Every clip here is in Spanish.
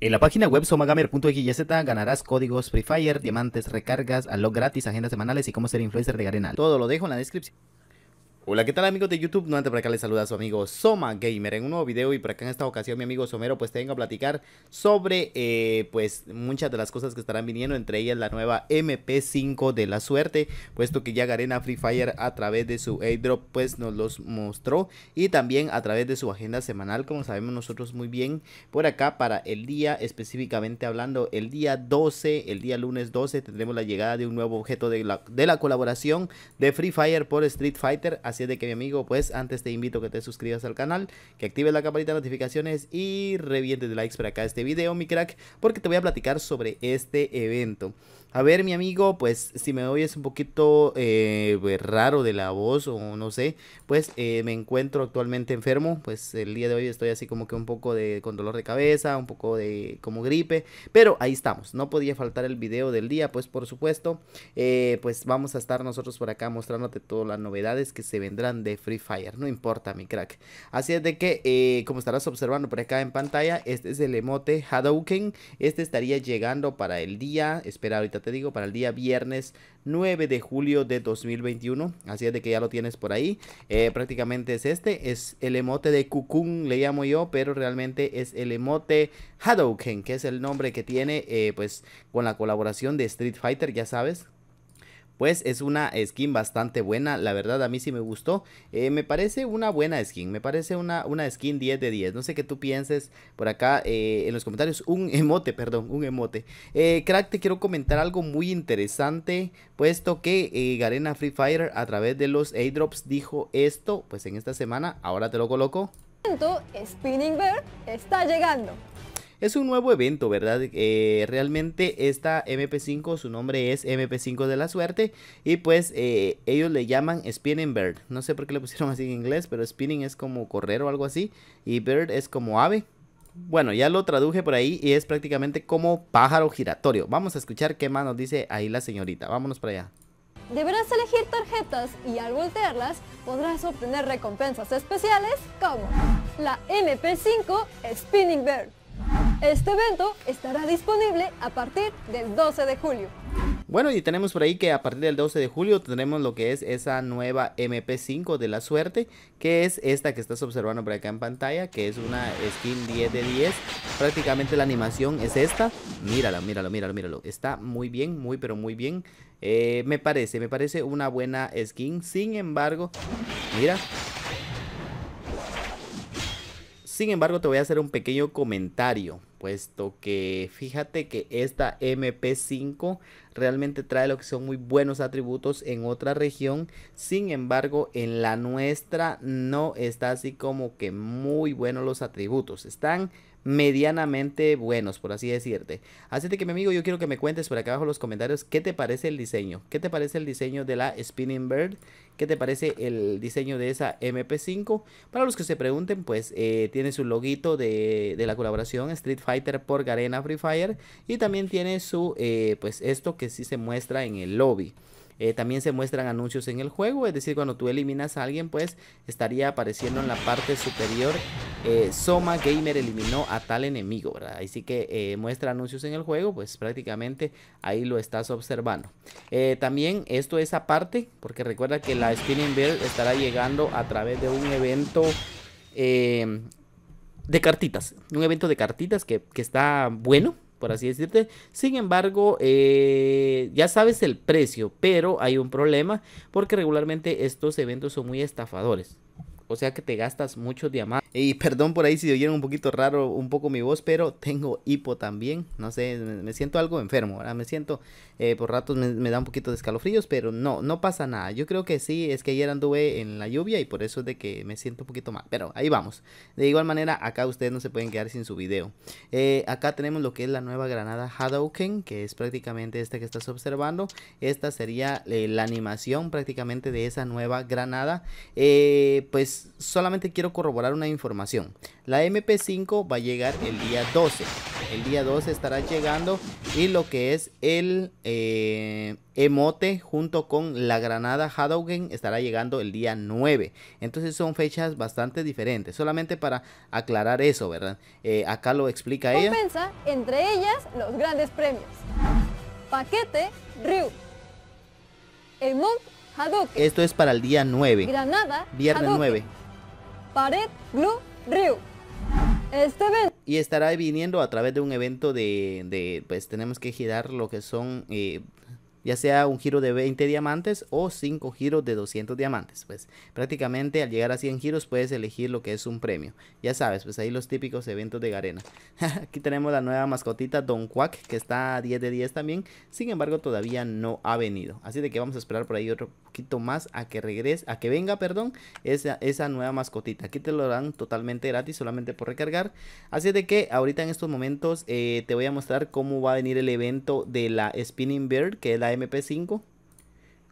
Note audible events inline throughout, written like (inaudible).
En la página web somagamer.xyz ganarás códigos Free Fire, diamantes, recargas, a gratis, agendas semanales y cómo ser influencer de Garena. Todo lo dejo en la descripción. Hola, ¿qué tal amigos de YouTube? No antes por acá les saluda a su amigo Soma Gamer en un nuevo video y por acá en esta ocasión mi amigo Somero pues te vengo a platicar sobre eh, pues muchas de las cosas que estarán viniendo, entre ellas la nueva MP5 de la suerte, puesto que ya Garena Free Fire a través de su airdrop pues nos los mostró y también a través de su agenda semanal, como sabemos nosotros muy bien, por acá para el día específicamente hablando, el día 12, el día lunes 12 tendremos la llegada de un nuevo objeto de la, de la colaboración de Free Fire por Street Fighter, Así de que mi amigo, pues antes te invito a que te suscribas al canal, que actives la campanita de notificaciones y revientes de likes para acá este video, mi crack, porque te voy a platicar sobre este evento. A ver, mi amigo, pues si me oyes un poquito eh, pues, raro de la voz o no sé, pues eh, me encuentro actualmente enfermo, pues el día de hoy estoy así como que un poco de con dolor de cabeza, un poco de como gripe, pero ahí estamos, no podía faltar el video del día, pues por supuesto, eh, pues vamos a estar nosotros por acá mostrándote todas las novedades que se vendrán de Free Fire, no importa mi crack. Así es de que, como estarás observando por acá en pantalla, este es el emote Hadouken, este estaría llegando para el día, espera ahorita te te digo, para el día viernes 9 de julio de 2021. Así es de que ya lo tienes por ahí. Eh, prácticamente es este. Es el emote de Kukun, le llamo yo, pero realmente es el emote Hadouken, que es el nombre que tiene, eh, pues, con la colaboración de Street Fighter, ya sabes pues es una skin bastante buena, la verdad a mí sí me gustó, eh, me parece una buena skin, me parece una, una skin 10 de 10, no sé qué tú pienses por acá eh, en los comentarios, un emote, (laughs) perdón, un emote. Eh, crack, te quiero comentar algo muy interesante, puesto que Garena Free Fire a través de los airdrops dijo esto, pues en esta semana, ahora te lo coloco. Spinning Bird está llegando. Es un nuevo evento, ¿verdad? Eh, realmente esta MP5, su nombre es MP5 de la suerte. Y pues eh, ellos le llaman Spinning Bird. No sé por qué le pusieron (laughs) así en inglés, pero Spinning es como correr o algo así. Y Bird es como ave. Bueno, ya lo traduje por ahí y es prácticamente como pájaro giratorio. Vamos a escuchar qué más nos dice ahí la señorita. Vámonos para allá. Deberás elegir tarjetas y al voltearlas podrás obtener recompensas especiales como la MP5 Spinning Bird este evento estará disponible a partir del 12 de julio. Bueno, y tenemos por ahí que a partir del 12 de julio tendremos lo que es esa nueva MP5 de la suerte, que es esta que estás observando por acá en pantalla, que es una skin 10 de 10. Prácticamente la animación es esta. Míralo, míralo, míralo, míralo. Está muy bien, muy pero muy bien. Eh, me parece, me parece una buena skin. Sin embargo, mira, sin embargo, te voy a hacer un pequeño comentario, puesto que fíjate que esta MP5 realmente trae lo que son muy buenos atributos en otra región. Sin embargo, en la nuestra no está así como que muy buenos los atributos. Están medianamente buenos, por así decirte. Así que mi amigo, yo quiero que me cuentes por acá abajo en los comentarios qué te parece el diseño. ¿Qué te parece el diseño de la Spinning Bird? ¿Qué te parece el diseño de esa MP5? Para los que se pregunten, pues eh, tiene su loguito de, la colaboración Street Fighter por Garena Free Fire. Y también tiene su, eh, pues esto que sí se muestra en el lobby. Eh, también se muestran anuncios en el juego, es decir, cuando tú eliminas a alguien, pues estaría apareciendo en la parte superior. Eh, Soma Gamer eliminó a tal enemigo, ¿verdad? Así que eh, muestra anuncios en el juego, pues prácticamente ahí lo estás observando. también esto es aparte, porque recuerda que la Spinning Bell estará llegando a través de un evento de cartitas. Un evento de cartitas que, que está bueno, por así decirte. Sin embargo, eh, ya sabes el precio, pero hay un problema porque regularmente estos eventos son muy estafadores o sea que te gastas muchos diamantes. Y perdón por ahí si oyeron un poquito raro un poco mi voz, pero tengo hipo también, no sé, me siento algo enfermo, Ahora Me siento, eh, por ratos me, da un poquito de escalofríos, pero no, no pasa nada. Yo creo que sí, es que ayer anduve en la lluvia y por eso es de que me siento un poquito mal, pero ahí vamos. De igual manera, acá ustedes no se pueden quedar sin su video. Eh, acá tenemos lo que es la nueva granada Hadouken, que es prácticamente esta que estás observando. Esta sería eh, la animación prácticamente de esa nueva granada. pues solamente quiero corroborar una información. La MP5 va a llegar el día 12. El día 12 estará llegando y lo que es el eh, emote junto con la granada Hadouken estará llegando el día 9. Entonces son fechas bastante diferentes. Solamente para aclarar eso, ¿verdad? Eh, acá lo explica ella. entre ellas los grandes premios. Paquete Ryu. El esto es para el día 9. Granada. Viernes 9. Pared Blue Este Y estará viniendo a través de un evento de, pues tenemos que girar lo que son, eh, ya sea un giro de 20 diamantes o 5 giros de 200 diamantes. Pues prácticamente al llegar a 100 giros puedes elegir lo que es un premio. Ya sabes, pues ahí los típicos eventos de Garena. (laughs) Aquí tenemos la nueva mascotita Don Quack que está a 10 de 10 también. Sin embargo, todavía no ha venido. Así de que vamos a esperar por ahí otro más a que regrese, a que venga, perdón, esa, esa nueva mascotita. Aquí te lo dan totalmente gratis, solamente por recargar. Así de que ahorita en estos momentos eh, te voy a mostrar cómo va a venir el evento de la Spinning Bird, que es la MP5.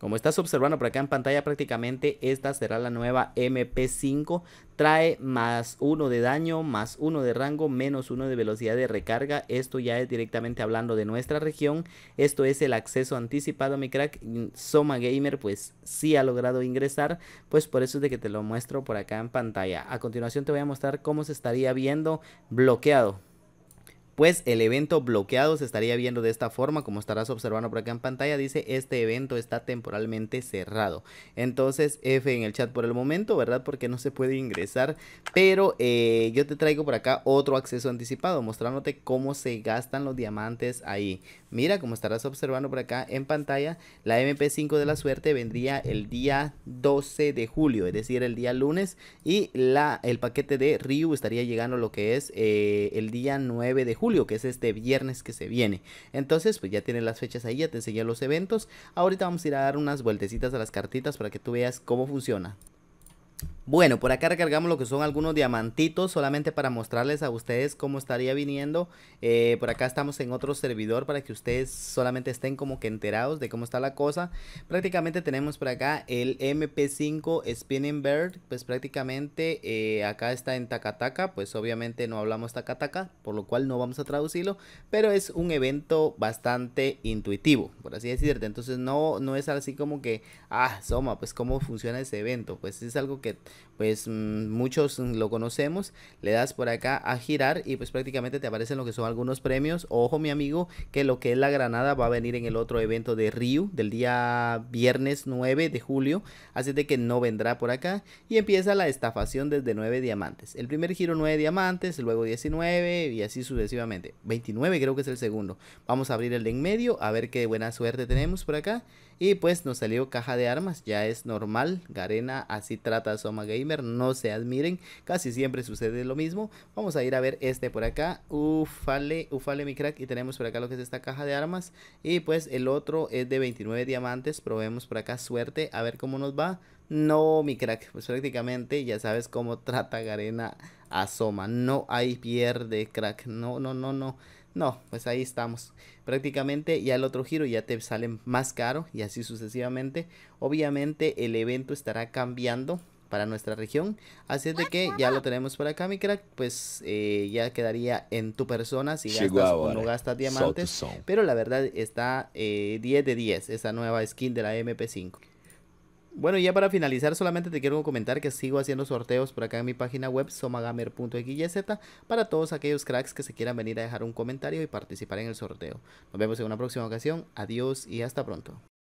Como estás observando por acá en pantalla, prácticamente esta será la nueva MP5. Trae más uno de daño, más uno de rango, menos uno de velocidad de recarga. Esto ya es directamente hablando de nuestra región. Esto es el acceso anticipado, mi crack. Mm, Soma Gamer, pues sí ha logrado ingresar. Pues por eso es de que te lo muestro por acá en pantalla. A continuación te voy a mostrar cómo se estaría viendo bloqueado pues el evento bloqueado se estaría viendo de esta forma, como estarás observando por acá en pantalla, dice este evento está temporalmente cerrado. Entonces F en el chat por el momento, ¿verdad? Porque no se puede ingresar, pero eh, yo te traigo por acá otro acceso anticipado, mostrándote cómo se gastan los diamantes ahí. Mira, como estarás observando por acá en pantalla, la MP5 de la suerte vendría el día 12 de julio, es decir, el día lunes, y la, el paquete de Ryu estaría llegando lo que es eh, el día 9 de julio que es este viernes que se viene. Entonces, pues ya tienes las fechas ahí, ya te enseñé los eventos. Ahorita vamos a ir a dar unas vueltecitas a las cartitas para que tú veas cómo funciona. Bueno, por acá recargamos lo que son algunos diamantitos, solamente para mostrarles a ustedes cómo estaría viniendo. Eh, por acá estamos en otro servidor para que ustedes solamente estén como que enterados de cómo está la cosa. Prácticamente tenemos por acá el MP5 Spinning Bird, pues prácticamente eh, acá está en Takataka, pues obviamente no hablamos Takataka, por lo cual no vamos a traducirlo, pero es un evento bastante intuitivo, por así decirte. Entonces no, no es así como que, ah, Soma, pues cómo funciona ese evento, pues es algo que pues mm, muchos lo conocemos, le das por acá a girar y pues prácticamente te aparecen lo que son algunos premios. Ojo mi amigo, que lo que es la granada va a venir en el otro evento de río del día viernes 9 de julio, así de que no vendrá por acá y empieza la estafación desde 9 diamantes. El primer giro 9 diamantes, luego 19 y así sucesivamente. 29 creo que es el segundo. Vamos a abrir el de en medio a ver qué buena suerte tenemos por acá y pues nos salió caja de armas, ya es normal, Garena así trata Soma gamer, no se admiren, casi siempre sucede lo mismo. Vamos a ir a ver este por acá, ufale, ufale mi crack, y tenemos por acá lo que es esta caja de armas. Y pues el otro es de 29 diamantes, probemos por acá suerte, a ver cómo nos va. No, mi crack, pues prácticamente ya sabes cómo (laughs) trata Garena asoma. No hay pierde, crack. No, no, no, no. No, pues ahí estamos. Prácticamente ya el otro giro ya te sale más caro y así sucesivamente. Obviamente el evento estará cambiando para nuestra región. Así es de que ya lo tenemos por acá, mi crack. Pues eh, ya quedaría en tu persona si gastas o no gastas diamantes. Pero la verdad está 10 eh, de 10 esa nueva skin de la MP5. Bueno, ya para finalizar, solamente te quiero comentar que sigo haciendo sorteos por acá en mi página web, somagamer.xyz, para todos aquellos cracks que se quieran venir a dejar un comentario y participar en el sorteo. Nos vemos en una próxima ocasión. Adiós y hasta pronto.